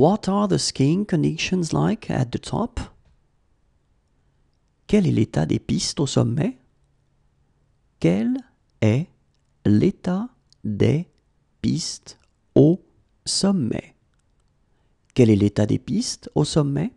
What are the skiing conditions like at the top? Quel est l'état des pistes au sommet? Quel est l'état des pistes au sommet? Quel est l'état des pistes au sommet?